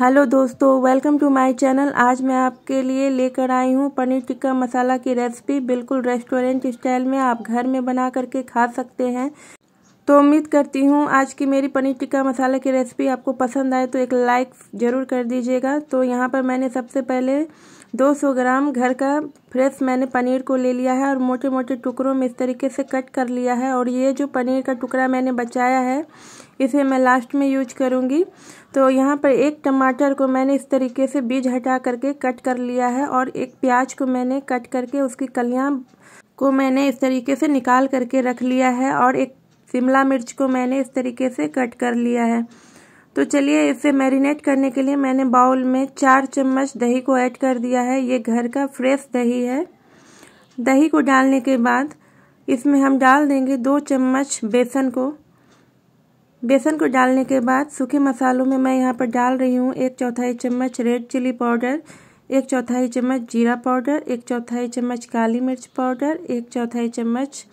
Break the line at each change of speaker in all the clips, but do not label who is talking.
hello दोस्तों welcome to my channel आज मैं आपके लिए लेकर आई हूँ पनीर टिक्का मसाला की रेसिपी बिल्कुल रेस्टोरेंट स्टाइल में आप घर में बना करके खा सकते हैं तो उम्मीद करती हूँ आज की मेरी पनीर टिक्का मसाला की रेसिपी आपको पसंद आए तो एक लाइक ज़रूर कर दीजिएगा तो यहाँ पर मैंने सबसे पहले 200 ग्राम घर का फ्रेश मैंने पनीर को ले लिया है और मोटे मोटे टुकड़ों में इस तरीके से कट कर लिया है और ये जो पनीर का टुकड़ा मैंने बचाया है इसे मैं लास्ट में यूज करूँगी तो यहाँ पर एक टमाटर को मैंने इस तरीके से बीज हटा करके कट कर लिया है और एक प्याज को मैंने कट करके उसकी कलियाँ को मैंने इस तरीके से निकाल करके रख लिया है और एक शिमला मिर्च को मैंने इस तरीके से कट कर लिया है तो चलिए इसे मैरिनेट करने के लिए मैंने बाउल में चार चम्मच दही को ऐड कर दिया है ये घर का फ्रेश दही है दही को डालने के बाद इसमें हम डाल देंगे दो चम्मच बेसन को बेसन को डालने के बाद सूखे मसालों में मैं यहाँ पर डाल रही हूँ एक चौथाई चम्मच रेड चिली पाउडर एक चौथाई चम्मच जीरा पाउडर एक चौथाई चम्मच काली मिर्च पाउडर एक चौथाई चम्मच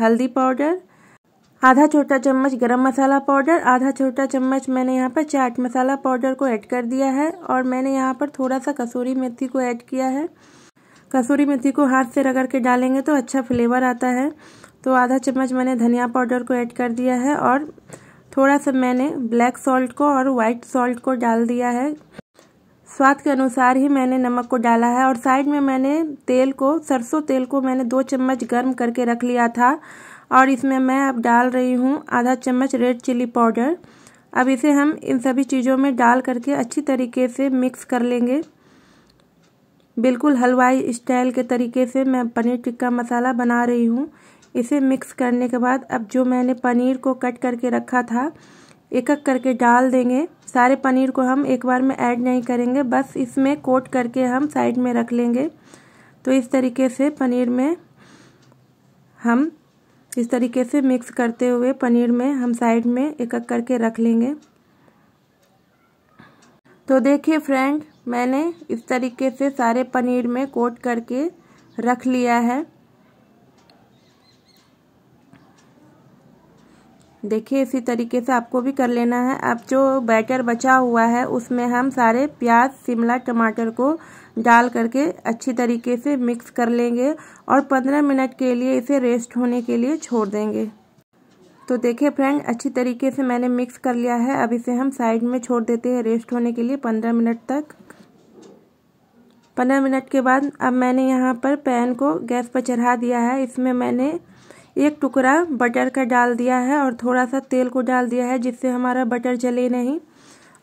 हल्दी पाउडर आधा छोटा चम्मच गरम मसाला पाउडर आधा छोटा चम्मच मैंने यहाँ पर चाट मसाला पाउडर को ऐड कर दिया है और मैंने यहाँ पर थोड़ा सा कसूरी मेथी को ऐड किया है कसूरी मेथी को हाथ से रगड़ के डालेंगे तो अच्छा फ्लेवर आता है तो आधा चम्मच मैंने धनिया पाउडर को ऐड कर दिया है और थोड़ा सा मैंने ब्लैक सॉल्ट को और वाइट सॉल्ट को डाल दिया है स्वाद के अनुसार ही मैंने नमक को डाला है और साइड में मैंने तेल को सरसों तेल को मैंने दो चम्मच गर्म करके रख लिया था और इसमें मैं अब डाल रही हूँ आधा चम्मच रेड चिली पाउडर अब इसे हम इन सभी चीज़ों में डाल करके अच्छी तरीके से मिक्स कर लेंगे बिल्कुल हलवाई स्टाइल के तरीके से मैं पनीर टिक्का मसाला बना रही हूँ इसे मिक्स करने के बाद अब जो मैंने पनीर को कट करके रखा था एक एक करके डाल देंगे सारे पनीर को हम एक बार में ऐड नहीं करेंगे बस इसमें कोट करके हम साइड में रख लेंगे तो इस तरीके से पनीर में हम इस तरीके से मिक्स करते हुए पनीर में हम साइड में एक एक करके रख लेंगे तो देखिए फ्रेंड मैंने इस तरीके से सारे पनीर में कोट करके रख लिया है देखिए इसी तरीके से आपको भी कर लेना है अब जो बैटर बचा हुआ है उसमें हम सारे प्याज शिमला टमाटर को डाल करके अच्छी तरीके से मिक्स कर लेंगे और 15 मिनट के लिए इसे रेस्ट होने के लिए छोड़ देंगे तो देखिए फ्रेंड अच्छी तरीके से मैंने मिक्स कर लिया है अब इसे हम साइड में छोड़ देते हैं रेस्ट होने के लिए पंद्रह मिनट तक पंद्रह मिनट के बाद अब मैंने यहाँ पर पैन को गैस पर चढ़ा दिया है इसमें मैंने एक टुकड़ा बटर का डाल दिया है और थोड़ा सा तेल को डाल दिया है जिससे हमारा बटर जले नहीं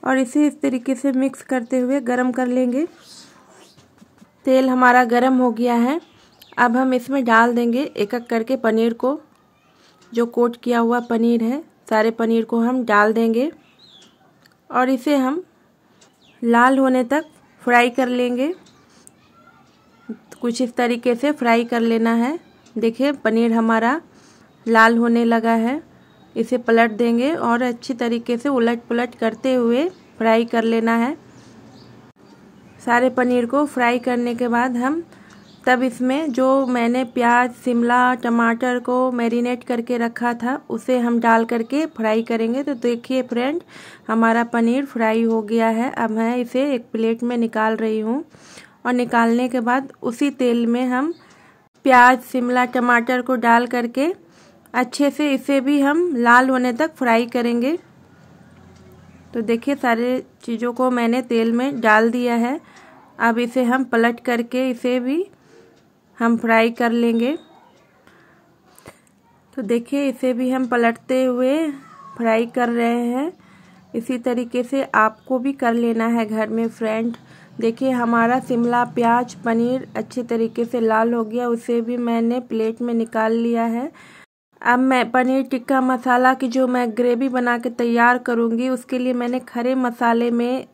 और इसे इस तरीके से मिक्स करते हुए गर्म कर लेंगे तेल हमारा गर्म हो गया है अब हम इसमें डाल देंगे एक एक करके पनीर को जो कोट किया हुआ पनीर है सारे पनीर को हम डाल देंगे और इसे हम लाल होने तक फ्राई कर लेंगे कुछ इस तरीके से फ्राई कर लेना है देखिए पनीर हमारा लाल होने लगा है इसे पलट देंगे और अच्छी तरीके से उलट पुलट करते हुए फ्राई कर लेना है सारे पनीर को फ्राई करने के बाद हम तब इसमें जो मैंने प्याज शिमला टमाटर को मैरिनेट करके रखा था उसे हम डाल करके फ्राई करेंगे तो देखिए फ्रेंड हमारा पनीर फ्राई हो गया है अब मैं इसे एक प्लेट में निकाल रही हूँ और निकालने के बाद उसी तेल में हम प्याज शिमला टमाटर को डाल करके अच्छे से इसे भी हम लाल होने तक फ्राई करेंगे तो देखिए सारे चीज़ों को मैंने तेल में डाल दिया है अब इसे हम पलट करके इसे भी हम फ्राई कर लेंगे तो देखिए इसे भी हम पलटते हुए फ्राई कर रहे हैं इसी तरीके से आपको भी कर लेना है घर में फ्रेंड देखिए हमारा शिमला प्याज पनीर अच्छे तरीके से लाल हो गया उसे भी मैंने प्लेट में निकाल लिया है अब मैं पनीर टिक्का मसाला की जो मैं ग्रेवी बना के तैयार करूँगी उसके लिए मैंने खरे मसाले में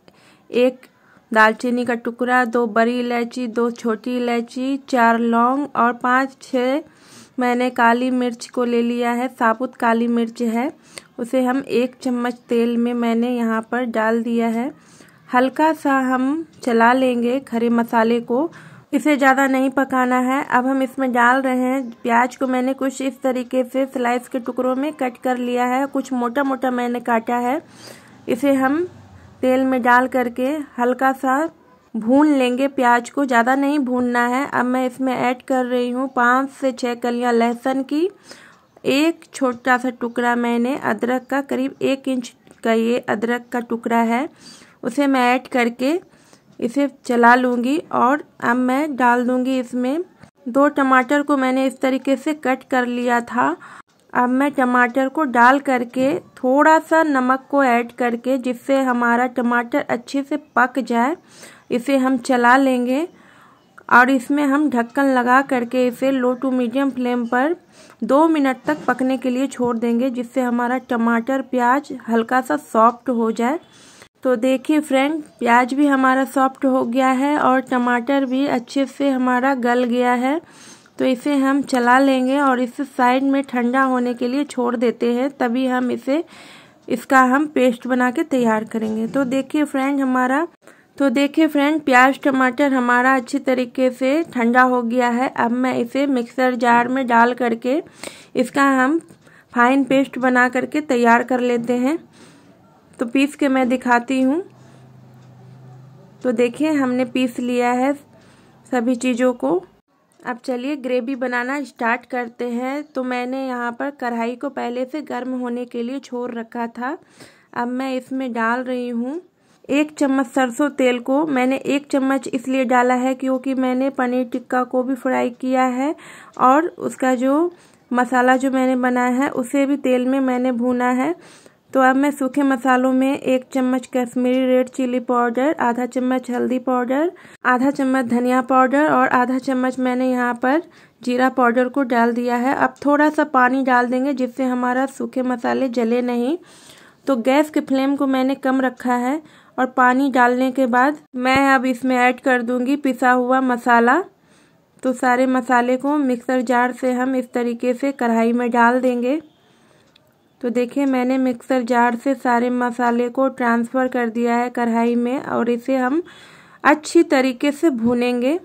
एक दालचीनी का टुकड़ा दो बड़ी इलायची दो छोटी इलायची चार लौंग और पाँच छः मैंने काली मिर्च को ले लिया है साबुत काली मिर्च है उसे हम एक चम्मच तेल में मैंने यहाँ पर डाल दिया है हल्का सा हम चला लेंगे खरे मसाले को इसे ज़्यादा नहीं पकाना है अब हम इसमें डाल रहे हैं प्याज को मैंने कुछ इस तरीके से स्लाइस के टुकड़ों में कट कर लिया है कुछ मोटा मोटा मैंने काटा है इसे हम तेल में डाल करके हल्का सा भून लेंगे प्याज को ज़्यादा नहीं भूनना है अब मैं इसमें ऐड कर रही हूँ पाँच से छः कलियाँ लहसुन की एक छोटा सा टुकड़ा मैंने अदरक का करीब एक इंच का ये अदरक का टुकड़ा है उसे मैं ऐड करके इसे चला लूँगी और अब मैं डाल दूँगी इसमें दो टमाटर को मैंने इस तरीके से कट कर लिया था अब मैं टमाटर को डाल करके थोड़ा सा नमक को ऐड करके जिससे हमारा टमाटर अच्छे से पक जाए इसे हम चला लेंगे और इसमें हम ढक्कन लगा करके इसे लो टू मीडियम फ्लेम पर दो मिनट तक पकने के लिए छोड़ देंगे जिससे हमारा टमाटर प्याज हल्का सा सॉफ्ट हो जाए तो देखिए फ्रेंड प्याज भी हमारा सॉफ्ट हो गया है और टमाटर भी अच्छे से हमारा गल गया है तो इसे हम चला लेंगे और इसे साइड में ठंडा होने के लिए छोड़ देते हैं तभी हम इसे इसका हम पेस्ट बना के तैयार करेंगे तो देखिए फ्रेंड हमारा तो देखिए फ्रेंड प्याज टमाटर हमारा अच्छी तरीके से ठंडा हो गया है अब मैं इसे मिक्सर जार में डाल करके इसका हम फाइन पेस्ट बना करके तैयार कर लेते हैं तो पीस के मैं दिखाती हूँ तो देखिए हमने पीस लिया है सभी चीज़ों को अब चलिए ग्रेवी बनाना स्टार्ट करते हैं तो मैंने यहाँ पर कढ़ाई को पहले से गर्म होने के लिए छोड़ रखा था अब मैं इसमें डाल रही हूँ एक चम्मच सरसों तेल को मैंने एक चम्मच इसलिए डाला है क्योंकि मैंने पनीर टिक्का को भी फ्राई किया है और उसका जो मसाला जो मैंने बनाया है उसे भी तेल में मैंने भूना है तो अब मैं सूखे मसालों में एक चम्मच कश्मीरी रेड चिली पाउडर आधा चम्मच हल्दी पाउडर आधा चम्मच धनिया पाउडर और आधा चम्मच मैंने यहाँ पर जीरा पाउडर को डाल दिया है अब थोड़ा सा पानी डाल देंगे जिससे हमारा सूखे मसाले जले नहीं तो गैस के फ्लेम को मैंने कम रखा है और पानी डालने के बाद मैं अब इसमें ऐड कर दूंगी पिसा हुआ मसाला तो सारे मसाले को मिक्सर जार से हम इस तरीके से कढ़ाई में डाल देंगे तो देखिए मैंने मिक्सर जार से सारे मसाले को ट्रांसफ़र कर दिया है कढ़ाई में और इसे हम अच्छी तरीके से भूनेंगे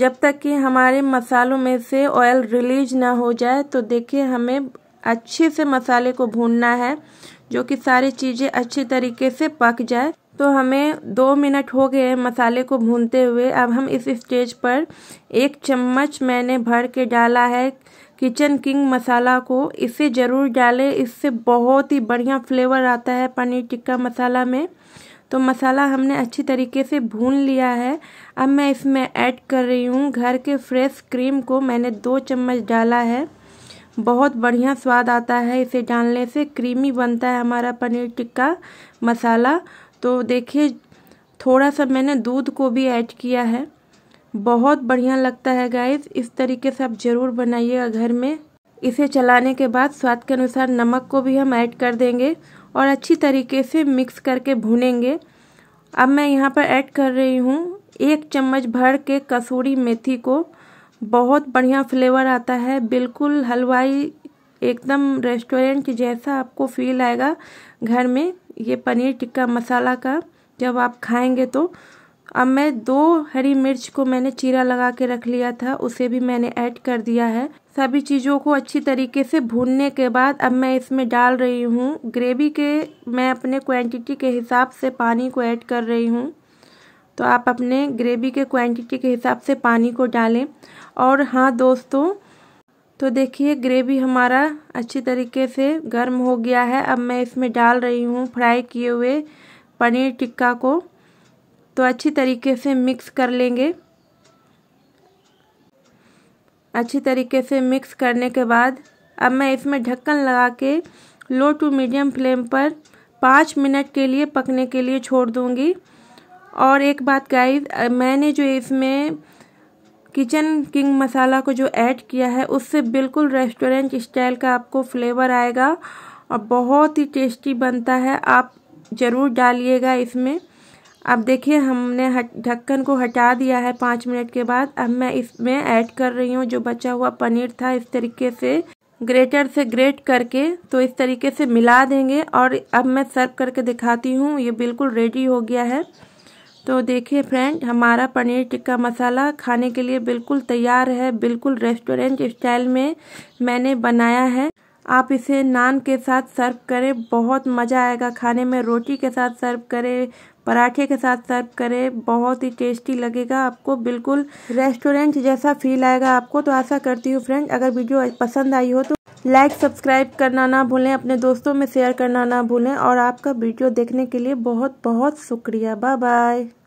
जब तक कि हमारे मसालों में से ऑयल रिलीज ना हो जाए तो देखिए हमें अच्छे से मसाले को भूनना है जो कि सारी चीज़ें अच्छी तरीके से पक जाए तो हमें दो मिनट हो गए मसाले को भूनते हुए अब हम इस स्टेज पर एक चम्मच मैंने भर के डाला है किचन किंग मसाला को इसे ज़रूर डालें इससे बहुत ही बढ़िया फ्लेवर आता है पनीर टिक्का मसाला में तो मसाला हमने अच्छी तरीके से भून लिया है अब मैं इसमें ऐड कर रही हूँ घर के फ्रेश क्रीम को मैंने दो चम्मच डाला है बहुत बढ़िया स्वाद आता है इसे डालने से क्रीमी बनता है हमारा पनीर टिक्का मसाला तो देखिए थोड़ा सा मैंने दूध को भी ऐड किया है बहुत बढ़िया लगता है गाइस इस तरीके से आप ज़रूर बनाइएगा घर में इसे चलाने के बाद स्वाद के अनुसार नमक को भी हम ऐड कर देंगे और अच्छी तरीके से मिक्स करके भूनेंगे अब मैं यहाँ पर ऐड कर रही हूँ एक चम्मच भर के कसूरी मेथी को बहुत बढ़िया फ्लेवर आता है बिल्कुल हलवाई एकदम रेस्टोरेंट जैसा आपको फील आएगा घर में ये पनीर टिक्का मसाला का जब आप खाएंगे तो अब मैं दो हरी मिर्च को मैंने चीरा लगा के रख लिया था उसे भी मैंने ऐड कर दिया है सभी चीज़ों को अच्छी तरीके से भूनने के बाद अब मैं इसमें डाल रही हूँ ग्रेवी के मैं अपने क्वांटिटी के हिसाब से पानी को ऐड कर रही हूँ तो आप अपने ग्रेवी के क्वांटिटी के हिसाब से पानी को डालें और हाँ दोस्तों तो देखिए ग्रेवी हमारा अच्छी तरीके से गर्म हो गया है अब मैं इसमें डाल रही हूँ फ्राई किए हुए पनीर टिक्का को तो अच्छी तरीके से मिक्स कर लेंगे अच्छी तरीके से मिक्स करने के बाद अब मैं इसमें ढक्कन लगा के लो टू मीडियम फ्लेम पर पाँच मिनट के लिए पकने के लिए छोड़ दूंगी और एक बात गाइस मैंने जो इसमें किचन किंग मसाला को जो ऐड किया है उससे बिल्कुल रेस्टोरेंट स्टाइल का आपको फ्लेवर आएगा और बहुत ही टेस्टी बनता है आप ज़रूर डालिएगा इसमें अब देखिए हमने ढक्कन को हटा दिया है पाँच मिनट के बाद अब मैं इसमें ऐड कर रही हूँ जो बचा हुआ पनीर था इस तरीके से ग्रेटर से ग्रेट करके तो इस तरीके से मिला देंगे और अब मैं सर्व करके दिखाती हूँ ये बिल्कुल रेडी हो गया है तो देखिए फ्रेंड हमारा पनीर टिक्का मसाला खाने के लिए बिल्कुल तैयार है बिल्कुल रेस्टोरेंट स्टाइल में मैंने बनाया है आप इसे नान के साथ सर्व करें बहुत मज़ा आएगा खाने में रोटी के साथ सर्व करें पराठे के साथ सर्व करें बहुत ही टेस्टी लगेगा आपको बिल्कुल रेस्टोरेंट जैसा फील आएगा आपको तो आशा करती हूँ फ्रेंड अगर वीडियो पसंद आई हो तो लाइक सब्सक्राइब करना ना भूलें अपने दोस्तों में शेयर करना ना भूलें और आपका वीडियो देखने के लिए बहुत बहुत शुक्रिया बाय बाय